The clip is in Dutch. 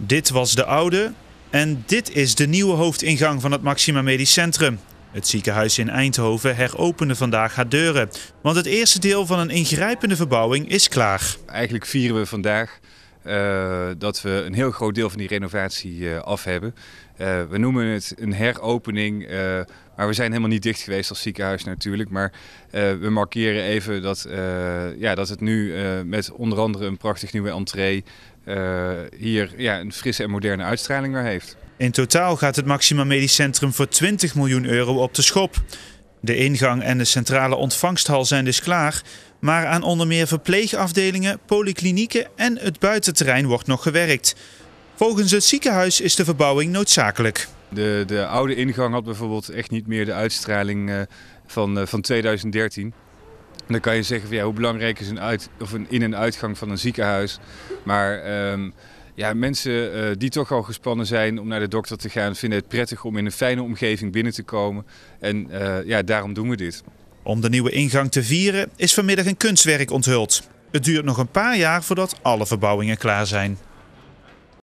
Dit was de oude en dit is de nieuwe hoofdingang van het Maxima Medisch Centrum. Het ziekenhuis in Eindhoven heropende vandaag haar deuren, want het eerste deel van een ingrijpende verbouwing is klaar. Eigenlijk vieren we vandaag eh, dat we een heel groot deel van die renovatie eh, af hebben. Eh, we noemen het een heropening, maar we zijn helemaal niet dicht geweest als ziekenhuis natuurlijk. Maar we markeren even dat, ja, dat het nu met onder andere een prachtig nieuwe entree hier ja, een frisse en moderne uitstraling weer heeft. In totaal gaat het Maxima Medisch Centrum voor 20 miljoen euro op de schop. De ingang en de centrale ontvangsthal zijn dus klaar, maar aan onder meer verpleegafdelingen, polyklinieken en het buitenterrein wordt nog gewerkt. Volgens het ziekenhuis is de verbouwing noodzakelijk. De, de oude ingang had bijvoorbeeld echt niet meer de uitstraling eh, van, eh, van 2013. dan kan je zeggen, ja, hoe belangrijk is een, uit, of een in- en uitgang van een ziekenhuis? Maar ehm, ja, mensen eh, die toch al gespannen zijn om naar de dokter te gaan, vinden het prettig om in een fijne omgeving binnen te komen. En eh, ja, daarom doen we dit. Om de nieuwe ingang te vieren is vanmiddag een kunstwerk onthuld. Het duurt nog een paar jaar voordat alle verbouwingen klaar zijn.